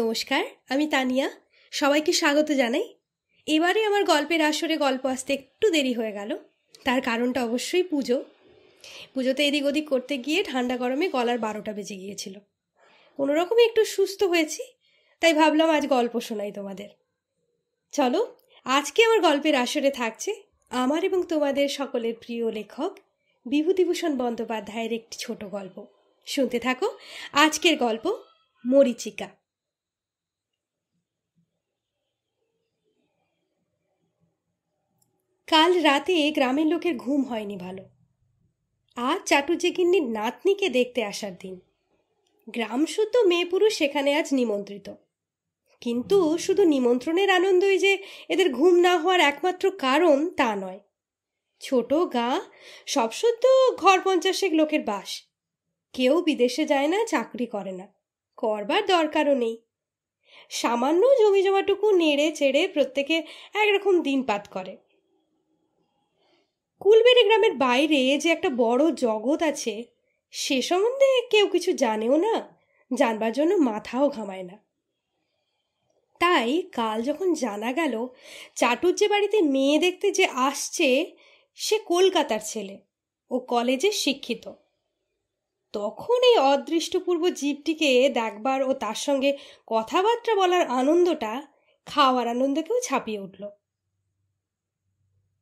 নমস্কার আমি তানিয়া সবাইকে স্বাগত জানাই এবারে আমার গল্পের আসরে গল্প আসতে একটু দেরি হয়ে গেল তার কারণটা অবশ্যই পুজো পুজোতে এদিক ওদিক করতে গিয়ে ঠান্ডা গরমে গলার বারোটা বেজে গিয়েছিল কোনোরকমে একটু সুস্থ হয়েছি তাই ভাবলাম আজ গল্প শোনাই তোমাদের চলো আজকে আমার গল্পের আসরে থাকছে আমার এবং তোমাদের সকলের প্রিয় লেখক বিভূতিভূষণ বন্দ্যোপাধ্যায়ের একটি ছোট গল্প শুনতে থাকো আজকের গল্প মরিচিকা কাল রাতে গ্রামের লোকের ঘুম হয়নি ভালো আজ চাটুজ্যেগিন্নির নাতনিকে দেখতে আসার দিন গ্রাম শুদ্ধ মেয়ে পুরুষ সেখানে আজ নিমন্ত্রিত কিন্তু শুধু নিমন্ত্রণের আনন্দই যে এদের ঘুম না হওয়ার একমাত্র কারণ তা নয় ছোট গা সবসুদ্ধ ঘর পঞ্চাশেক লোকের বাস কেউ বিদেশে যায় না চাকরি করে না করবার দরকারও নেই সামান্য জমি জমাটুকু নেড়ে চেড়ে প্রত্যেকে একরকম দিনপাত করে কুলবেড়ে গ্রামের বাইরে যে একটা বড় জগৎ আছে সে সম্বন্ধে কেউ কিছু জানেও না জানবার জন্য মাথাও ঘামায় না তাই কাল যখন জানা গেল চাটুর যে বাড়িতে মেয়ে দেখতে যে আসছে সে কলকাতার ছেলে ও কলেজে শিক্ষিত তখন এই অদৃষ্টপূর্ব জীবটিকে দেখবার ও তার সঙ্গে কথাবার্তা বলার আনন্দটা খাওয়ার আনন্দকেও ছাপিয়ে উঠল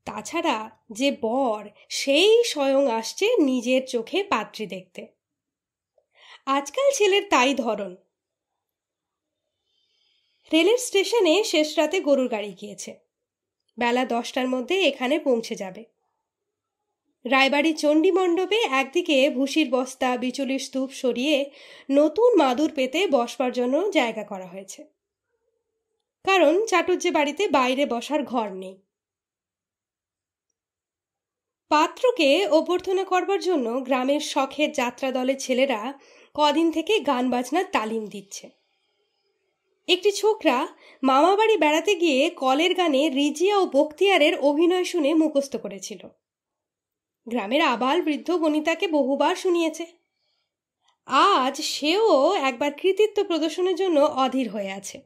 তাছাড়া যে বর সেই স্বয়ং আসছে নিজের চোখে পাত্রী দেখতে আজকাল ছেলের তাই ধরন রেলের স্টেশনে শেষ রাতে গরুর গাড়ি গিয়েছে বেলা দশটার মধ্যে এখানে পৌঁছে যাবে রায়বাড়ি চণ্ডী মণ্ডপে একদিকে ভুসির বস্তা বিচুলির স্তূপ সরিয়ে নতুন মাদুর পেতে বসবার জন্য জায়গা করা হয়েছে কারণ চাটুর্যে বাড়িতে বাইরে বসার ঘর নেই পাত্রকে অভ্যর্থনা করবার জন্য গ্রামের শখের যাত্রা দলের ছেলেরা কদিন থেকে গান বাজনার তালিম দিচ্ছে একটি ছোকরা মামা বাড়ি বেড়াতে গিয়ে কলের গানে রিজিয়া ও বক্তিয়ারের অভিনয় শুনে মুখস্থ করেছিল গ্রামের আবাল বৃদ্ধ বনিতাকে বহুবার শুনিয়েছে আজ সেও একবার কৃতিত্ব প্রদর্শনের জন্য অধীর হয়ে আছে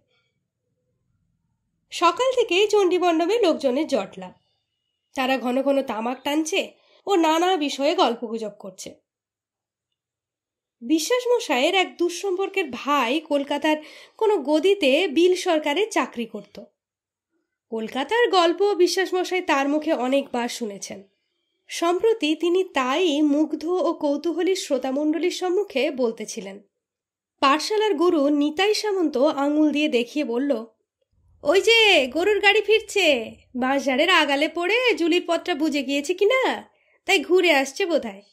সকাল থেকেই চণ্ডীমণ্ডপে লোকজনের জটলা তারা ঘন ঘন তামাক টানছে ও নানা বিষয়ে গল্পগুজব করছে বিশ্বাস মশাইয়ের এক দুঃসম্পর্কের ভাই কলকাতার কোনো গদিতে বিল সরকারে চাকরি করত কলকাতার গল্প বিশ্বাস মশাই তার মুখে অনেকবার শুনেছেন সম্প্রতি তিনি তাই মুগ্ধ ও কৌতূহলী শ্রোতামণ্ডলীর সম্মুখে বলতেছিলেন পাঠশালার গুরু নিতাই সামন্ত আঙুল দিয়ে দেখিয়ে বলল ওই যে গরুর গাড়ি ফিরছে বাঁশঝাড়ের আগালে পড়ে জুলির পথটা বুঝে গিয়েছে কিনা তাই ঘুরে আসছে বোধহয়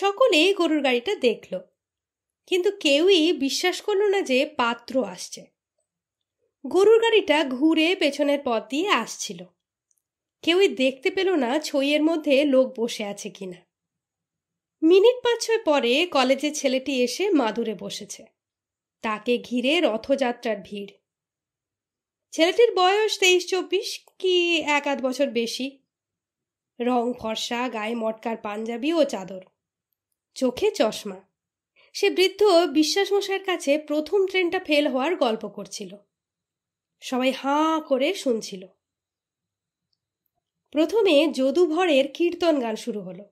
সকলেই গরুর গাড়িটা দেখল কিন্তু কেউই বিশ্বাস করল না যে পাত্র আসছে গরুর গাড়িটা ঘুরে পেছনের পথ দিয়ে আসছিল কেউই দেখতে পেল না ছইয়ের মধ্যে লোক বসে আছে কিনা মিনিট পাঁচ ছয় পরে কলেজের ছেলেটি এসে মাদুরে বসেছে তাকে ঘিরে রথযাত্রার ভিড় ছেলেটির বয়স তেইশ চব্বিশ কি এক আধ বছর বেশি রং ফর্সা গায়ে মটকার পাঞ্জাবি ও চাদর চোখে চশমা সে বৃদ্ধ বিশ্বাস মশাইয়ের কাছে প্রথম ট্রেনটা ফেল হওয়ার গল্প করছিল সবাই হাঁ করে শুনছিল প্রথমে যদু ভরের কীর্তন গান শুরু হলো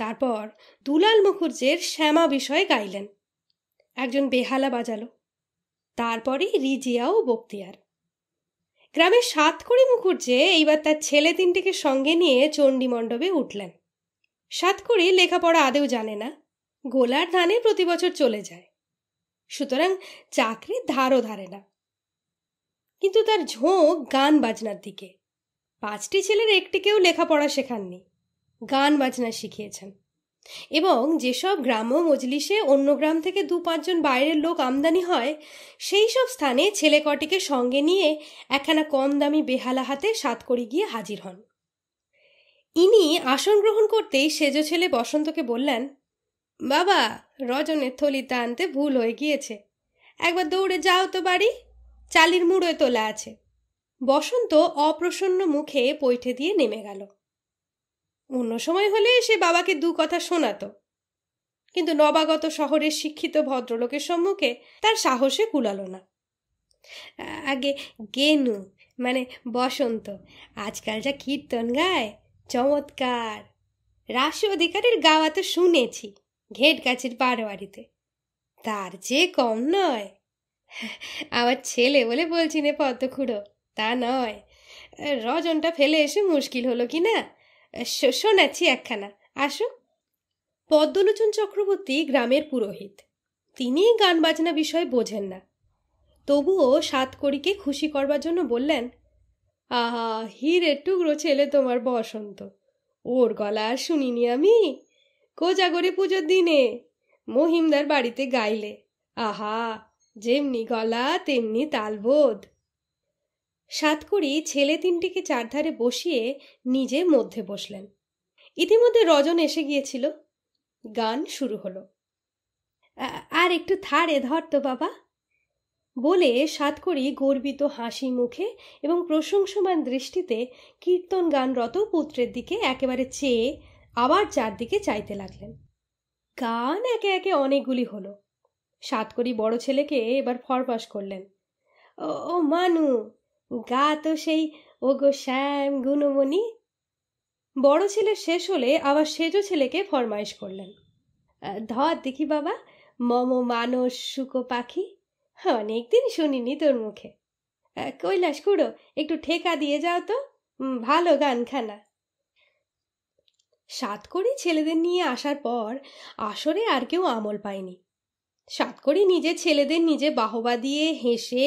তারপর দুলাল মুখুর্জের শ্যামা বিষয়ে গাইলেন একজন বেহালা বাজালো তারপরে রিজিয়া ও বক্তিয়ার গ্রামের সাত করে মুখুর্জে এইবার তার ছেলে তিনটিকে সঙ্গে নিয়ে চণ্ডী মণ্ডপে উঠলেন সাত করে লেখাপড়া আদেও জানে না গোলার ধানে প্রতি বছর চলে যায় সুতরাং চাকরির ধারও ধারে না কিন্তু তার ঝোঁক গান বাজনার দিকে পাঁচটি ছেলের একটিকেও লেখাপড়া শেখাননি গান বাজনা শিখিয়েছেন এবং যেসব গ্রাম মজলিসে অন্য গ্রাম থেকে দু পাঁচজন বাইরের লোক আমদানি হয় সেই সব স্থানে ছেলে কটিকে সঙ্গে নিয়ে একখানা কম দামি বেহালা হাতে সাত করে গিয়ে হাজির হন ইনি আসন গ্রহণ করতেই সেজ ছেলে বসন্তকে বললেন বাবা রজনের থলিতা আনতে ভুল হয়ে গিয়েছে একবার দৌড়ে যাও তো বাড়ি চালির মুড়োয় তোলা আছে বসন্ত অপ্রসন্ন মুখে পৈঠে দিয়ে নেমে গেল অন্য সময় হলে সে বাবাকে দু কথা শোনাতো কিন্তু নবাগত শহরের শিক্ষিত ভদ্রলোকের সম্মুখে তার সাহসে কুলালো না আগে গেনু মানে বসন্ত আজকাল যা কীর্তন গায় চমৎকার রাস অধিকারের গাওয়া তো শুনেছি ঘেট গাছের পারোয়ারিতে তার যে কম নয় আমার ছেলে বলে বলছি না পদ্মখুড়ো তা নয় রজনটা ফেলে এসে মুশকিল হলো কি না শোনাচ্ছি একখানা আসো পদ্মলোচন চক্রবর্তী গ্রামের পুরোহিত তিনি গান বাজনা বিষয়ে বোঝেন না তবুও সাতকড়িকে খুশি করবার জন্য বললেন আহা হিরের টুকরো ছেলে তোমার বসন্ত ওর গলা আর শুনিনি আমি কোজাগরে পুজোর দিনে মহিমদার বাড়িতে গাইলে আহা যেমনি গলা তেমনি তালবোধ সাতকড়ি ছেলে তিনটিকে চারধারে বসিয়ে নিজে মধ্যে বসলেন ইতিমধ্যে রজন এসে গিয়েছিল গান শুরু হলো আর একটু থারে ধর তো বাবা বলে সাতকড়ি গর্বিত হাসি মুখে এবং প্রশংসমান দৃষ্টিতে কীর্তন গানরত পুত্রের দিকে একেবারে চেয়ে আবার চারদিকে চাইতে লাগলেন গান একে একে অনেকগুলি হলো সাতকড়ি বড় ছেলেকে এবার ফরপাস করলেন ও মানু গা তো সেই ওগো শ্যাম গুণমণি বড় ছেলে শেষ হলে আবার সেজ ছেলেকে ফরমাইশ করলেন ধর দেখি বাবা মম মানস শুকো পাখি অনেকদিন শুনিনি তোর মুখে কৈলাস কুড়ো একটু ঠেকা দিয়ে যাও তো ভালো গানখানা সাত করে ছেলেদের নিয়ে আসার পর আসরে আর কেউ আমল পায়নি সাত করে নিজের ছেলেদের নিজে বাহবা দিয়ে হেসে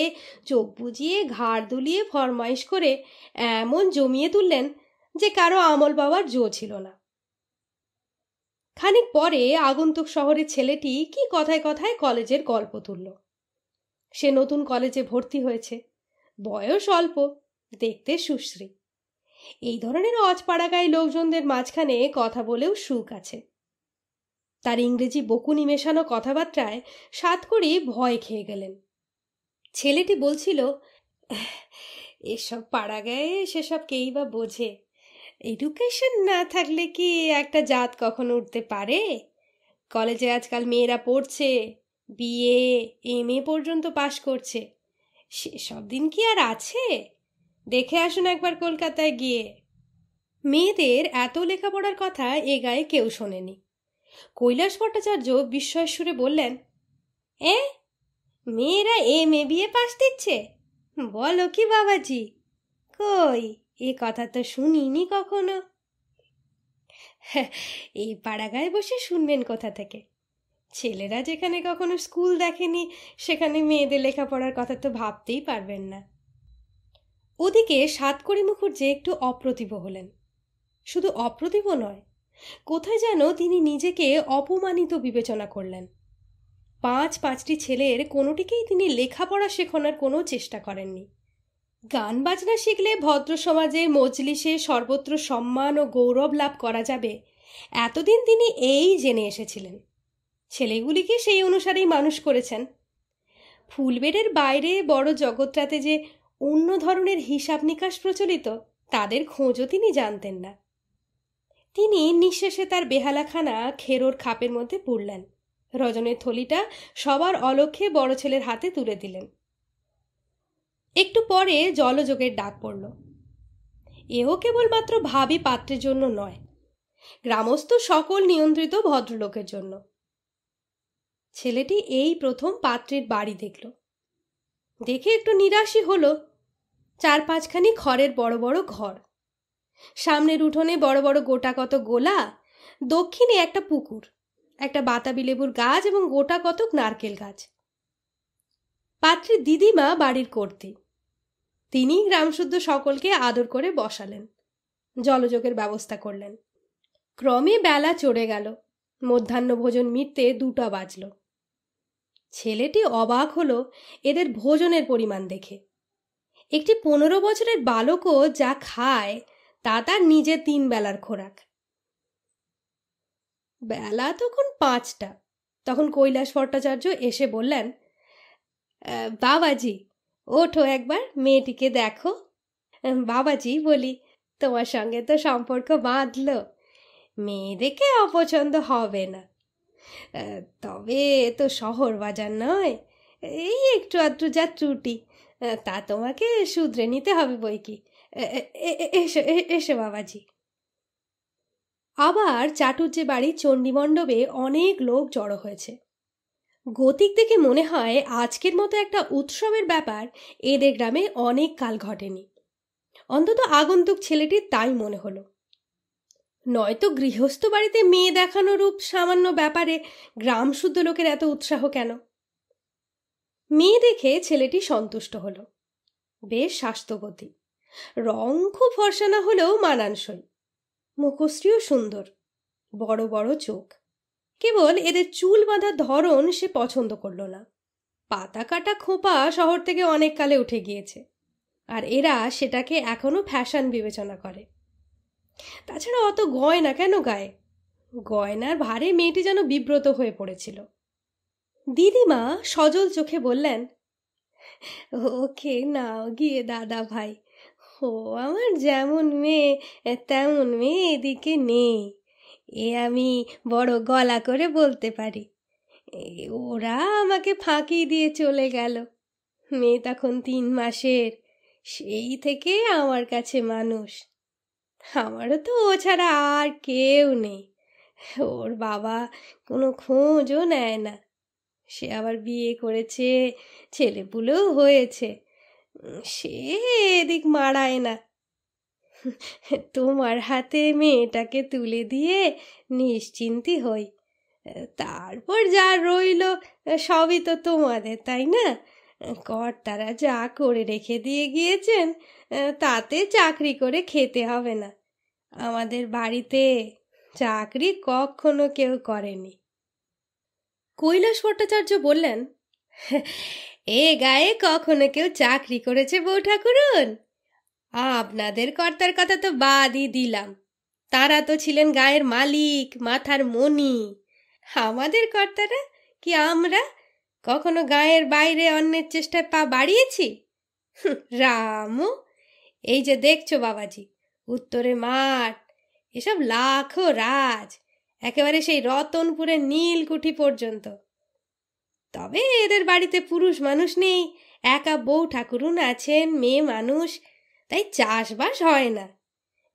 চোখ বুঝিয়ে ঘাড় দুলিয়ে ফরমাইশ করে এমন জমিয়ে তুললেন যে কারো আমল পাওয়ার জো ছিল না খানিক পরে আগন্তুক শহরের ছেলেটি কি কথায় কথায় কলেজের গল্প তুলল সে নতুন কলেজে ভর্তি হয়েছে বয়স অল্প দেখতে সুশ্রী এই ধরনের অজপাড়াগায় লোকজনদের মাঝখানে কথা বলেও সুখ আছে তার ইংরেজি বকুনি মেশানো কথাবার্তায় সাত করে ভয় খেয়ে গেলেন ছেলেটি বলছিল এসব পাড়া গায়ে সেসব কেই বা বোঝে এডুকেশন না থাকলে কি একটা জাত কখনো উঠতে পারে কলেজে আজকাল মেয়েরা পড়ছে বিএ এম এ পর্যন্ত পাশ করছে সেসব দিন কি আর আছে দেখে আসুন একবার কলকাতায় গিয়ে মেয়েদের এত লেখাপড়ার কথা এ গায়ে কেউ শোনেনি কৈলাস ভট্টাচার্য বিস্ময়ের সুরে বললেন এ মেয়েরা এম এ বিয়ে পাস দিচ্ছে বলো কি বাবাজি কই এ কথা তো শুনিনি কখনো এই পাড়াগায় বসে শুনবেন কোথা থেকে ছেলেরা যেখানে কখনো স্কুল দেখেনি সেখানে মেয়েদের লেখাপড়ার কথা তো ভাবতেই পারবেন না ওদিকে সাতকড়ি মুখুর্জি একটু অপ্রতিভ হলেন শুধু অপ্রতিভ নয় কোথায় যেন তিনি নিজেকে অপমানিত বিবেচনা করলেন পাঁচ পাঁচটি ছেলের কোনোটিকেই তিনি লেখাপড়া শেখানোর কোনো চেষ্টা করেননি গান বাজনা শিখলে ভদ্র সমাজে মজলিসে সর্বত্র সম্মান ও গৌরব লাভ করা যাবে এতদিন তিনি এই জেনে এসেছিলেন ছেলেগুলিকে সেই অনুসারেই মানুষ করেছেন ফুলবেড়ের বাইরে বড় জগৎটাতে যে অন্য ধরনের হিসাব নিকাশ প্রচলিত তাদের খোঁজও তিনি জানতেন না তিনি নিঃশেষে তার বেহালাখানা খেরোর খাপের মধ্যে পুড়লেন রজনের থলিটা সবার অলক্ষে বড় ছেলের হাতে তুলে দিলেন একটু পরে জলযোগের ডাক পড়ল এও কেবলমাত্র ভাবি পাত্রের জন্য নয় গ্রামস্থ সকল নিয়ন্ত্রিত ভদ্রলোকের জন্য ছেলেটি এই প্রথম পাত্রের বাড়ি দেখল দেখে একটু নিরাশই হলো চার পাঁচখানি খড়ের বড় বড় ঘর সামনের উঠোনে বড় বড় গোটা কত গোলা দক্ষিণে একটা পুকুর একটা বাতাবি লেবুর গাছ এবং গোটা কতক নারকেল গাছ পাত্রীর দিদিমা বাড়ির করতে তিনি গ্রামশুদ্ধ সকলকে আদর করে বসালেন জলযোগের ব্যবস্থা করলেন ক্রমে বেলা চড়ে গেল মধ্যাহ্ন ভোজন মিটতে দুটা বাজল ছেলেটি অবাক হলো এদের ভোজনের পরিমাণ দেখে একটি পনেরো বছরের বালকও যা খায় তা তার নিজে তিন বেলার খোরাক বেলা তখন পাঁচটা তখন কৈলাস ভট্টাচার্য এসে বললেন বাবাজি ওঠো একবার মেয়েটিকে দেখো বাবাজি বলি তোমার সঙ্গে তো সম্পর্ক বাঁধল মেয়ে দেখে অপছন্দ হবে না তবে তো শহর বাজার নয় এই একটু আধটু যা ত্রুটি তা তোমাকে শুধরে নিতে হবে বই কি এসো এসো বাবাজি আবার চাটুর্যে বাড়ির চণ্ডীমণ্ডপে অনেক লোক জড়ো হয়েছে গতিক দেখে মনে হয় আজকের মতো একটা উৎসবের ব্যাপার এদের গ্রামে অনেক কাল ঘটেনি অন্তত আগন্তুক ছেলেটির তাই মনে হলো নয়তো গৃহস্থ বাড়িতে মেয়ে দেখানো রূপ সামান্য ব্যাপারে গ্রাম শুদ্ধ লোকের এত উৎসাহ কেন মেয়ে দেখে ছেলেটি সন্তুষ্ট হলো বেশ স্বাস্থ্যবতী রং খুব ফর্সানা হলেও মানানসই মুখশ্রীও সুন্দর বড় বড় চোখ কেবল এদের চুল বাঁধার ধরন সে পছন্দ করল না পাতা কাটা খোপা শহর থেকে অনেক কালে উঠে গিয়েছে আর এরা সেটাকে এখনও ফ্যাশন বিবেচনা করে তাছাড়া অত গয়না কেন গায়ে গয়নার ভারে মেয়েটি যেন বিব্রত হয়ে পড়েছিল দিদিমা সজল চোখে বললেন ওকে নাও গিয়ে দাদা ভাই দেখো আমার যেমন মেয়ে তেমন মেয়ে এদিকে নেই এ আমি বড় গলা করে বলতে পারি ওরা আমাকে ফাঁকি দিয়ে চলে গেল মেয়ে তখন তিন মাসের সেই থেকে আমার কাছে মানুষ আমারও তো ও ছাড়া আর কেউ নেই ওর বাবা কোনো খোঁজও নেয় না সে আবার বিয়ে করেছে ছেলেপুলেও হয়েছে সে এদিক মারায় না তোমার হাতে মেয়েটাকে তুলে দিয়ে নিশ্চিন্তি হই তারপর যা রইল সবই তো তোমাদের তাই না কর্তারা যা করে রেখে দিয়ে গিয়েছেন তাতে চাকরি করে খেতে হবে না আমাদের বাড়িতে চাকরি কখনো কেউ করেনি কৈলাস ভট্টাচার্য বললেন এ গায়ে কখনো কেউ চাকরি করেছে বউ ঠাকুরুন আপনাদের কর্তার কথা তো বাদই দিলাম তারা তো ছিলেন গায়ের মালিক মাথার মনি আমাদের কর্তারা কি আমরা কখনো গায়ের বাইরে অন্যের চেষ্টায় পা বাড়িয়েছি রামু এই যে দেখছো বাবাজি উত্তরে মাঠ এসব লাখো রাজ একেবারে সেই রতনপুরের নীলকুঠি পর্যন্ত তবে এদের বাড়িতে পুরুষ মানুষ নেই একা বউ ঠাকুরুন আছেন মেয়ে মানুষ তাই চাষবাস হয় না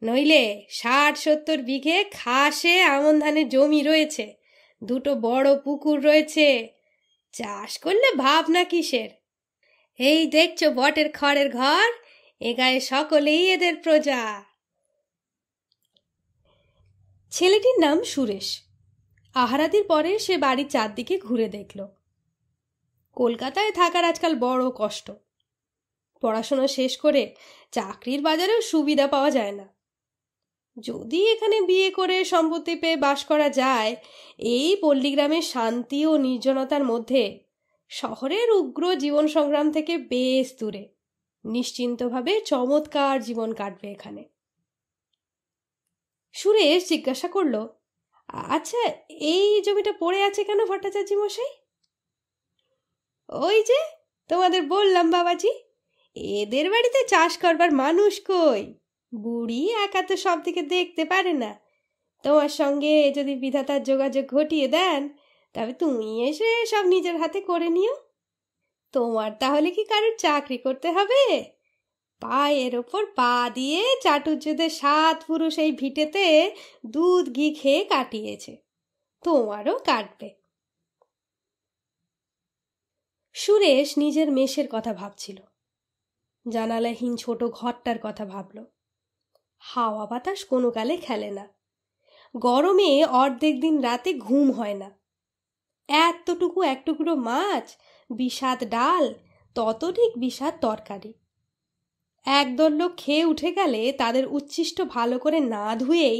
নইলে ষাট সত্তর বিঘে খাসে আমন ধানের জমি রয়েছে দুটো বড় পুকুর রয়েছে চাষ করলে ভাবনা কিসের এই দেখছো বটের খড়ের ঘর এ গায়ে সকলেই এদের প্রজা ছেলেটির নাম সুরেশ আহারাদির পরে সে বাড়ির চারদিকে ঘুরে দেখলো কলকাতায় থাকার আজকাল বড় কষ্ট পড়াশোনা শেষ করে চাকরির বাজারেও সুবিধা পাওয়া যায় না যদি এখানে বিয়ে করে সম্পত্তি পেয়ে বাস করা যায় এই পল্লীগ্রামের শান্তি ও নির্জনতার মধ্যে শহরের উগ্র জীবন সংগ্রাম থেকে বেশ দূরে নিশ্চিন্তভাবে চমৎকার জীবন কাটবে এখানে সুরেশ জিজ্ঞাসা করল আচ্ছা এই জমিটা পড়ে আছে কেন ভট্টাচার্য মশাই ওই যে তোমাদের বললাম বাবাজি এদের বাড়িতে চাষ করবার মানুষ কই বুড়ি একা তো সব দিকে দেখতে পারে না তোমার সঙ্গে যদি বিধাতার যোগাযোগ ঘটিয়ে দেন তবে তুমি এসে সব নিজের হাতে করে নিও তোমার তাহলে কি কারোর চাকরি করতে হবে পায়ের ওপর পা দিয়ে চাটুর্যদের সাত পুরুষ এই ভিটেতে দুধ ঘি খেয়ে কাটিয়েছে তোমারও কাটবে সুরেশ নিজের মেষের কথা ভাবছিল জানালাহীন ছোট ঘরটার কথা ভাবল হাওয়া বাতাস কোনো কালে খেলে না গরমে অর্ধেক দিন রাতে ঘুম হয় না এতটুকু এক টুকরো মাছ বিষাদ ডাল ততটিক বিষাদ তরকারি একদল লোক খেয়ে উঠে গেলে তাদের উচ্ছিষ্ট ভালো করে না ধুয়েই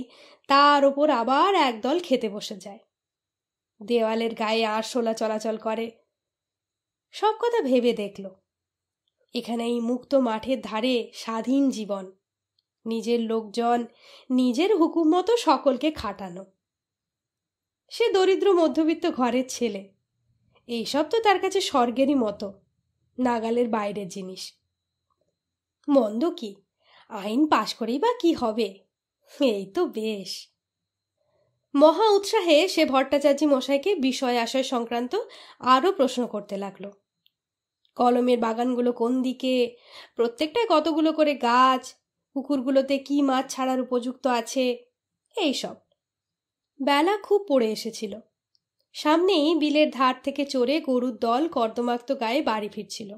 তার ওপর আবার একদল খেতে বসে যায় দেওয়ালের গায়ে আরশোলা চলাচল করে সব কথা ভেবে দেখল এখানে এই মুক্ত মাঠের ধারে স্বাধীন জীবন নিজের লোকজন নিজের হুকুম মতো সকলকে খাটানো সে দরিদ্র মধ্যবিত্ত ঘরের ছেলে এইসব তো তার কাছে স্বর্গেরই মতো নাগালের বাইরের জিনিস মন্দ কি আইন পাশ করেই বা কি হবে এই তো বেশ মহা উৎসাহে সে ভট্টাচার্য মশাইকে বিষয় আশয় সংক্রান্ত আরও প্রশ্ন করতে লাগল কলমের বাগানগুলো কোন দিকে প্রত্যেকটায় কতগুলো করে গাছ পুকুরগুলোতে কি মাছ ছাড়ার উপযুক্ত আছে এইসব বেলা খুব পড়ে এসেছিল সামনেই বিলের ধার থেকে চড়ে গরুর দল কর্দমাক্ত গায়ে বাড়ি ফিরছিল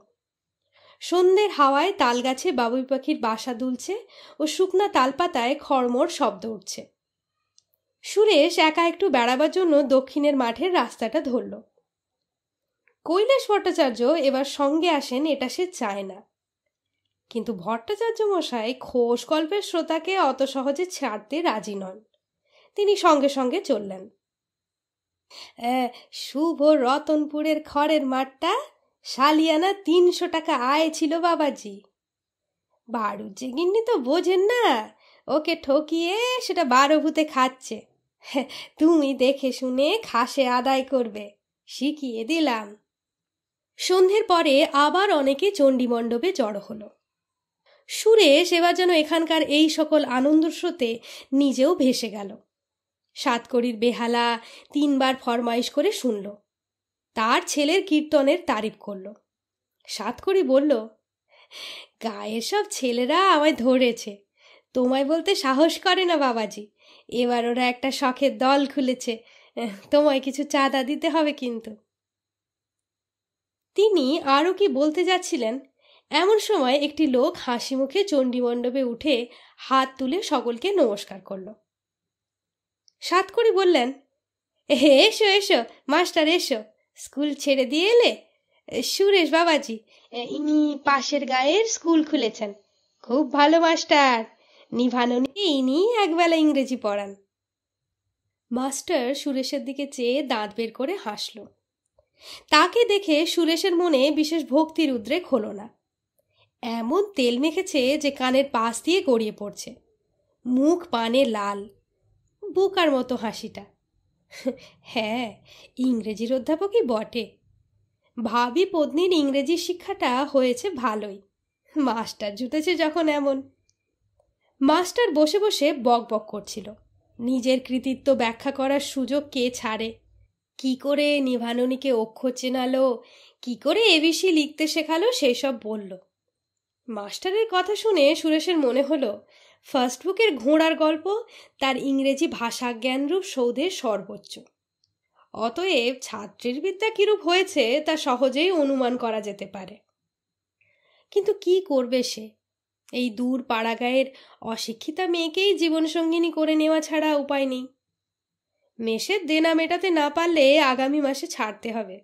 সন্ধ্যের হাওয়ায় তালগাছে বাবুই পাখির বাসা দুলছে ও শুকনা তালপাতায় খড়মড় শব্দ উঠছে সুরেশ একা একটু বেড়াবার জন্য দক্ষিণের মাঠের রাস্তাটা ধরল কৈলাস ভট্টাচার্য এবার সঙ্গে আসেন এটা সে চায় না কিন্তু ভট্টাচার্য মশাই খোশ গল্পের শ্রোতাকে অত সহজে ছাড়তে রাজি নন তিনি সঙ্গে সঙ্গে চললেন শুভ রতনপুরের খড়ের মাঠটা সালিয়ানা তিনশো টাকা আয় ছিল বাবাজি বাড়ুর গিন্নি তো বোঝেন না ওকে ঠকিয়ে সেটা বারো ভূতে খাচ্ছে তুমি দেখে শুনে খাসে আদায় করবে শিখিয়ে দিলাম সন্ধ্যের পরে আবার অনেকে চণ্ডী মণ্ডপে জড়ো হলো সুরেশ এবার যেন এখানকার এই সকল আনন্দ স্রোতে নিজেও ভেসে গেল সাতকড়ির বেহালা তিনবার ফরমাইশ করে শুনল তার ছেলের কীর্তনের তারিফ করল সাতকড়ি বলল গায়ের সব ছেলেরা আমায় ধরেছে তোমায় বলতে সাহস করে না বাবাজি এবার ওরা একটা শখের দল খুলেছে তোমায় কিছু চাঁদা দিতে হবে কিন্তু তিনি আরও কি বলতে যাচ্ছিলেন এমন সময় একটি লোক হাসি মুখে চণ্ডীমণ্ডপে উঠে হাত তুলে সকলকে নমস্কার করল সাতকড়ি বললেন হে এসো এসো মাস্টার এসো স্কুল ছেড়ে দিয়ে এলে সুরেশ বাবাজি ইনি পাশের গায়ের স্কুল খুলেছেন খুব ভালো মাস্টার নিভানো ইনি একবেলা ইংরেজি পড়ান মাস্টার সুরেশের দিকে চেয়ে দাঁত বের করে হাসল তাকে দেখে সুরেশের মনে বিশেষ ভক্তির উদ্রেক হলো না এমন তেল মেখেছে যে কানের পাশ দিয়ে গড়িয়ে পড়ছে মুখ পানে লাল বোকার মতো হাসিটা হ্যাঁ ইংরেজির অধ্যাপকই বটে ভাবি পত্নীর ইংরেজি শিক্ষাটা হয়েছে ভালোই মাস্টার জুটেছে যখন এমন মাস্টার বসে বসে বক বক করছিল নিজের কৃতিত্ব ব্যাখ্যা করার সুযোগ কে ছাড়ে কি করে নিভাননীকে অক্ষর চেনালো কি করে এবিসি লিখতে শেখালো সেসব বলল মাস্টারের কথা শুনে সুরেশের মনে হলো ফার্স্ট বুকের ঘোড়ার গল্প তার ইংরেজি ভাষা জ্ঞানরূপ সৌধের সর্বোচ্চ অতএব ছাত্রীর বিদ্যা কিরূপ হয়েছে তা সহজেই অনুমান করা যেতে পারে কিন্তু কি করবে সে এই দূর গায়ের অশিক্ষিতা মেয়েকেই জীবনসঙ্গিনী করে নেওয়া ছাড়া উপায় নেই মেষের দেনা মেটাতে না পারলে আগামী মাসে ছাড়তে হবে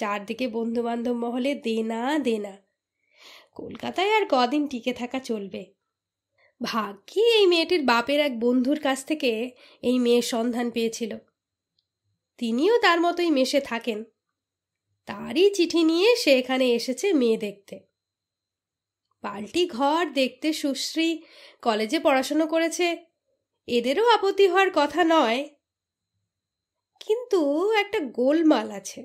চারদিকে বন্ধুবান্ধব মহলে দেনা দেনা কলকাতায় আর কদিন টিকে থাকা চলবে ভাগ্যি এই মেয়েটির বাপের এক বন্ধুর কাছ থেকে এই মেয়ের সন্ধান পেয়েছিল তিনিও তার মতোই মেশে থাকেন তারই চিঠি নিয়ে সে এখানে এসেছে মেয়ে দেখতে পাল্টি ঘর দেখতে সুশ্রী কলেজে পড়াশুনো করেছে এদেরও আপত্তি হওয়ার কথা নয় কিন্তু একটা গোলমাল আছে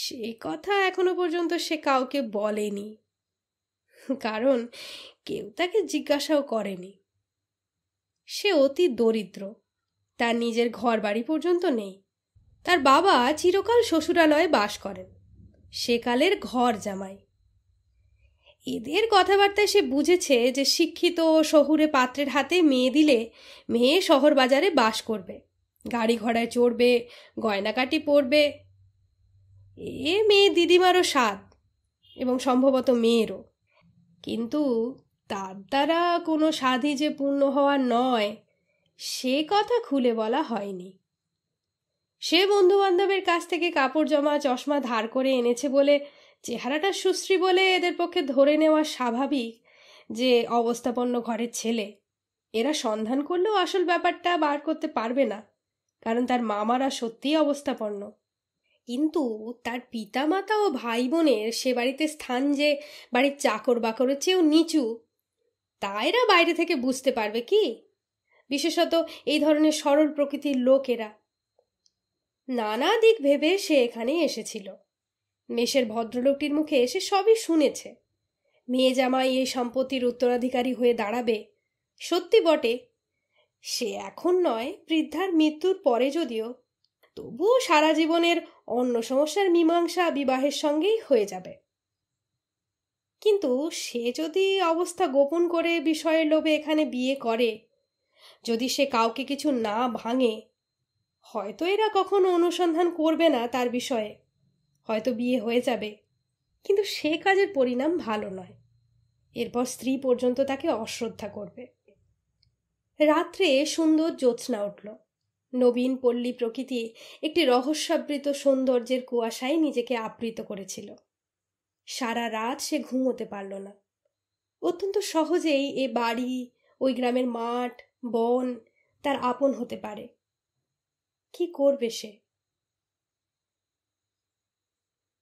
সে কথা এখনো পর্যন্ত সে কাউকে বলেনি কারণ কেউ তাকে জিজ্ঞাসাও করেনি সে অতি দরিদ্র তার নিজের ঘর বাড়ি পর্যন্ত নেই তার বাবা চিরকাল শ্বশুরালয়ে বাস করেন সেকালের ঘর জামাই এদের কথাবার্তায় সে বুঝেছে যে শিক্ষিত শহুরে পাত্রের হাতে মেয়ে দিলে মেয়ে শহর বাজারে বাস করবে গাড়ি ঘোড়ায় চড়বে গয়নাকাটি পরবে এ মেয়ে দিদিমারও স্বাদ এবং সম্ভবত মেয়েরও কিন্তু তার দ্বারা কোনো স্বাদই যে পূর্ণ হওয়া নয় সে কথা খুলে বলা হয়নি সে বন্ধুবান্ধবের কাছ থেকে কাপড় জমা চশমা ধার করে এনেছে বলে চেহারাটা সুশ্রী বলে এদের পক্ষে ধরে নেওয়া স্বাভাবিক যে অবস্থাপন্ন ঘরের ছেলে এরা সন্ধান করলেও আসল ব্যাপারটা বার করতে পারবে না কারণ তার মামারা সত্যিই অবস্থাপন্ন কিন্তু তার পিতা মাতা ও ভাই বোনের সে বাড়িতে স্থান যে বাড়ির চাকর বাকরের চেয়েও নিচু তা এরা বাইরে থেকে বুঝতে পারবে কি বিশেষত এই ধরনের সরল প্রকৃতির লোকেরা নানা দিক ভেবে সে এখানে এসেছিল মেষের ভদ্রলোকটির মুখে এসে সবই শুনেছে মেয়ে জামাই এই সম্পত্তির উত্তরাধিকারী হয়ে দাঁড়াবে সত্যি বটে সে এখন নয় বৃদ্ধার মৃত্যুর পরে যদিও তবুও সারা জীবনের অন্য সমস্যার মীমাংসা বিবাহের সঙ্গেই হয়ে যাবে কিন্তু সে যদি অবস্থা গোপন করে বিষয়ের লোভে এখানে বিয়ে করে যদি সে কাউকে কিছু না ভাঙে হয়তো এরা কখনো অনুসন্ধান করবে না তার বিষয়ে হয়তো বিয়ে হয়ে যাবে কিন্তু সে কাজের পরিণাম ভালো নয় এরপর স্ত্রী পর্যন্ত তাকে অশ্রদ্ধা করবে রাত্রে সুন্দর জ্যোৎস্না উঠল নবীন পল্লী প্রকৃতি একটি রহস্যাবৃত সৌন্দর্যের কুয়াশায় নিজেকে আবৃত করেছিল সারা রাত সে ঘুমোতে পারল না অত্যন্ত সহজেই এ বাড়ি ওই গ্রামের মাঠ বন তার আপন হতে পারে কি করবে সে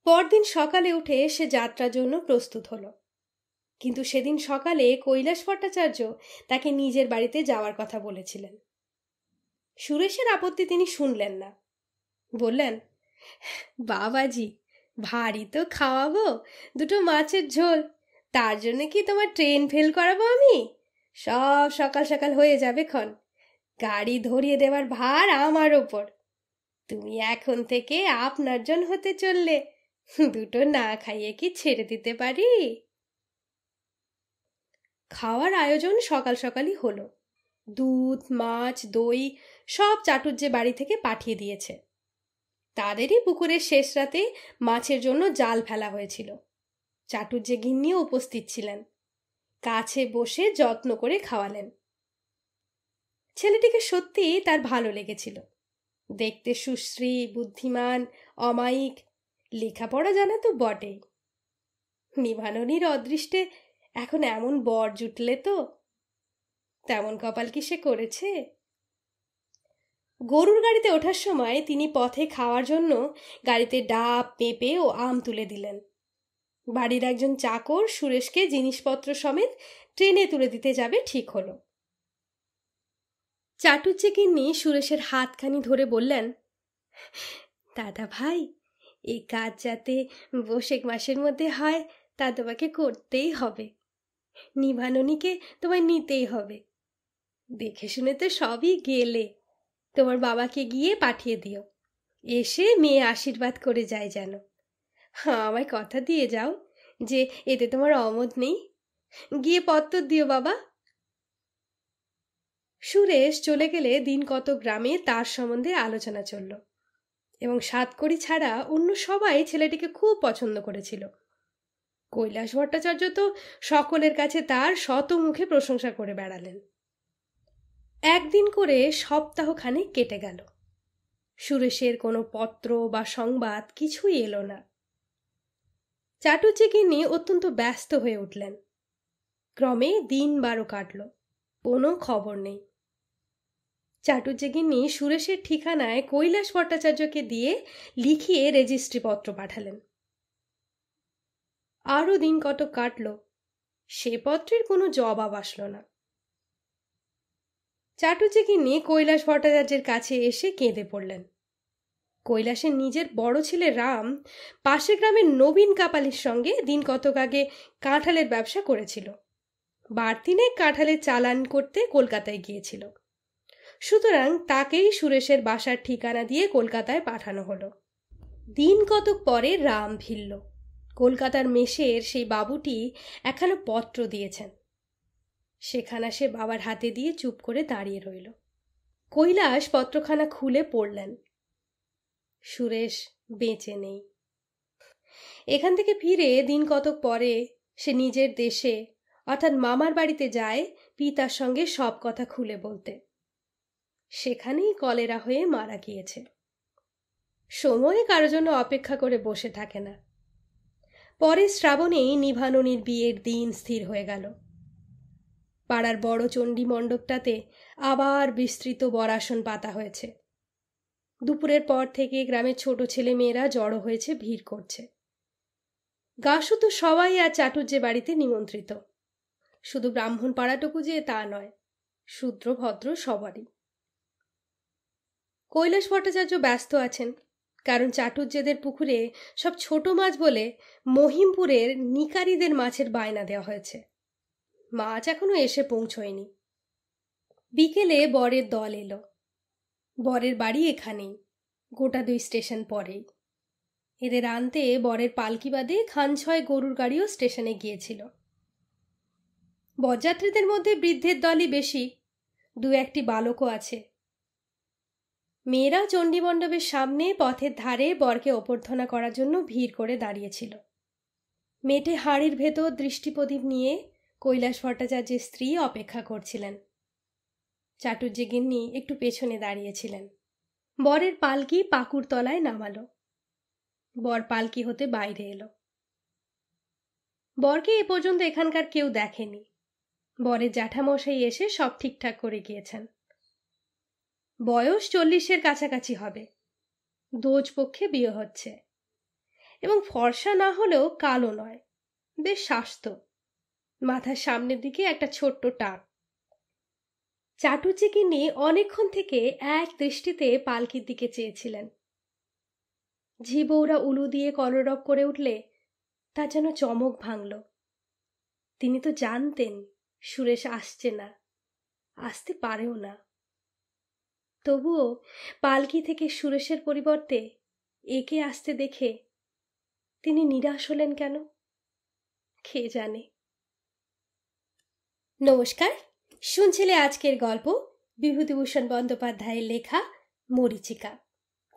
পরদিন সকালে উঠে সে যাত্রার জন্য প্রস্তুত হলো কিন্তু সেদিন সকালে কৈলাস ভট্টাচার্য তাকে নিজের বাড়িতে যাওয়ার কথা বলেছিলেন সুরেশের আপত্তি তিনি শুনলেন না বললেন বাবাজি ভারী তো খাওয়াবো দুটো মাছের ঝোল তার জন্য কি তোমার ট্রেন ফেল করাবো আমি সব সকাল সকাল হয়ে যাবে ক্ষণ গাড়ি ধরিয়ে দেওয়ার ভার আমার ওপর তুমি এখন থেকে আপনার জন হতে চললে দুটো না খাইয়ে কি ছেড়ে দিতে পারি খাওয়ার আয়োজন সকাল সকালই হলো দুধ মাছ দই সব চাটুর্যে বাড়ি থেকে পাঠিয়ে দিয়েছে তাদেরই পুকুরের শেষ রাতে মাছের জন্য জাল ফেলা হয়েছিল চাটুর্যে গিন্নিও উপস্থিত ছিলেন কাছে বসে যত্ন করে খাওয়ালেন ছেলেটিকে সত্যি তার ভালো লেগেছিল দেখতে সুশ্রী বুদ্ধিমান অমায়িক লেখাপড়া জানা তো বটেই নিভাননির অদৃষ্টে এখন এমন বর জুটলে তো তেমন কপাল কি সে করেছে গরুর গাড়িতে ওঠার সময় তিনি পথে খাওয়ার জন্য গাড়িতে ডাব পেঁপে ও আম তুলে দিলেন বাড়ির একজন চাকর সুরেশকে জিনিসপত্র সমেত ট্রেনে তুলে দিতে যাবে ঠিক হলো চাটু কিন্নি সুরেশের হাতখানি ধরে বললেন দাদা ভাই এই কাজ যাতে বসে মাসের মধ্যে হয় তা তোমাকে করতেই হবে নিভাননিকে তোমায় নিতেই হবে দেখে শুনে তো সবই গেলে তোমার বাবাকে গিয়ে পাঠিয়ে দিও এসে মেয়ে আশীর্বাদ করে যায় যেন হ্যাঁ আমায় কথা দিয়ে যাও যে এতে তোমার অমত নেই গিয়ে পত্তর দিও বাবা সুরেশ চলে গেলে দিন কত গ্রামে তার সম্বন্ধে আলোচনা চলল এবং সাতকড়ি ছাড়া অন্য সবাই ছেলেটিকে খুব পছন্দ করেছিল কৈলাস ভট্টাচার্য তো সকলের কাছে তার শত মুখে প্রশংসা করে বেড়ালেন একদিন করে সপ্তাহ খানে কেটে গেল সুরেশের কোনো পত্র বা সংবাদ কিছুই এলো না চাটুচিকিনি অত্যন্ত ব্যস্ত হয়ে উঠলেন ক্রমে দিন বারো কাটল কোনো খবর নেই চাটুজ্যেগিনী সুরেশের ঠিকানায় কৈলাস ভট্টাচার্যকে দিয়ে লিখিয়ে রেজিস্ট্রিপত্র পাঠালেন আরও দিন কত কাটল সে পত্রের কোনো জবাব আসলো না চাটুজ্যেগিনী কৈলাস ভট্টাচার্যের কাছে এসে কেঁদে পড়লেন কৈলাসের নিজের বড় ছেলে রাম পাশের গ্রামের নবীন কাপালির সঙ্গে দিন কতক আগে কাঁঠালের ব্যবসা করেছিল বাড়তি নেই কাঁঠালের চালান করতে কলকাতায় গিয়েছিল সুতরাং তাকেই সুরেশের বাসার ঠিকানা দিয়ে কলকাতায় পাঠানো হলো দিন কতক পরে রাম ভিল্ল কলকাতার মেশের সেই বাবুটি একখানা পত্র দিয়েছেন সেখানা সে বাবার হাতে দিয়ে চুপ করে দাঁড়িয়ে রইল কৈলাস পত্রখানা খুলে পড়লেন সুরেশ বেঁচে নেই এখান থেকে ফিরে দিন কতক পরে সে নিজের দেশে অর্থাৎ মামার বাড়িতে যায় পিতার সঙ্গে সব কথা খুলে বলতে সেখানেই কলেরা হয়ে মারা গিয়েছে সময়ে কারো জন্য অপেক্ষা করে বসে থাকে না পরে শ্রাবণেই নিভানুনির বিয়ের দিন স্থির হয়ে গেল পাড়ার বড় চণ্ডী মণ্ডপটাতে আবার বিস্তৃত বরাসন পাতা হয়েছে দুপুরের পর থেকে গ্রামের ছোট ছেলে মেয়েরা জড়ো হয়েছে ভিড় করছে গাসু তো সবাই আর চাটুর্যে বাড়িতে নিমন্ত্রিত শুধু ব্রাহ্মণ পাড়াটুকু যে তা নয় শূদ্র ভদ্র সবারই কৈলাস ভট্টাচার্য ব্যস্ত আছেন কারণ চাটুর্যেদের পুকুরে সব ছোট মাছ বলে মহিমপুরের নিকারীদের মাছের বায়না দেওয়া হয়েছে মাছ এখনো এসে পৌঁছয়নি বিকেলে বরের দল এলো বরের বাড়ি এখানেই গোটা দুই স্টেশন পরেই এদের আনতে বরের পালকি বাদে খান ছয় গরুর গাড়িও স্টেশনে গিয়েছিল বরযাত্রীদের মধ্যে বৃদ্ধের দলই বেশি দু একটি বালকও আছে মেয়েরা চণ্ডীমণ্ডপের সামনে পথের ধারে বরকে অভ্যর্থনা করার জন্য ভিড় করে দাঁড়িয়েছিল মেটে হাড়ির ভেতর দৃষ্টিপ্রদীপ নিয়ে কৈলাস ভট্টাচার্যের স্ত্রী অপেক্ষা করছিলেন চাটুর্যে গিন্নি একটু পেছনে দাঁড়িয়েছিলেন বরের পালকি পাকুর তলায় নামালো বর পালকি হতে বাইরে এলো বরকে এ পর্যন্ত এখানকার কেউ দেখেনি বরের জ্যাঠামশাই এসে সব ঠিকঠাক করে গিয়েছেন বয়স চল্লিশের কাছাকাছি হবে দোজ পক্ষে বিয়ে হচ্ছে এবং ফর্সা না হলেও কালো নয় বেশ স্বাস্থ্য মাথার সামনের দিকে একটা ছোট্ট টাক চাটুচিকিনি অনেকক্ষণ থেকে এক দৃষ্টিতে পালকির দিকে চেয়েছিলেন ঝিবৌরা উলু দিয়ে কলরব করে উঠলে তা যেন চমক ভাঙল তিনি তো জানতেন সুরেশ আসছে না আসতে পারেও না তবুও পালকি থেকে সুরেশের পরিবর্তে একে আসতে দেখে তিনি নিরাশ হলেন কেন কে জানে নমস্কার শুনছিলে আজকের গল্প বিভূতিভূষণ বন্দ্যোপাধ্যায়ের লেখা মরিচিকা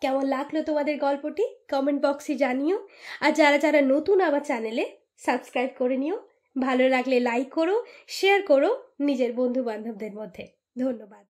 কেমন লাগলো তোমাদের গল্পটি কমেন্ট বক্সে জানিও আর যারা যারা নতুন আমার চ্যানেলে সাবস্ক্রাইব করে নিও ভালো লাগলে লাইক করো শেয়ার করো নিজের বন্ধু বান্ধবদের মধ্যে ধন্যবাদ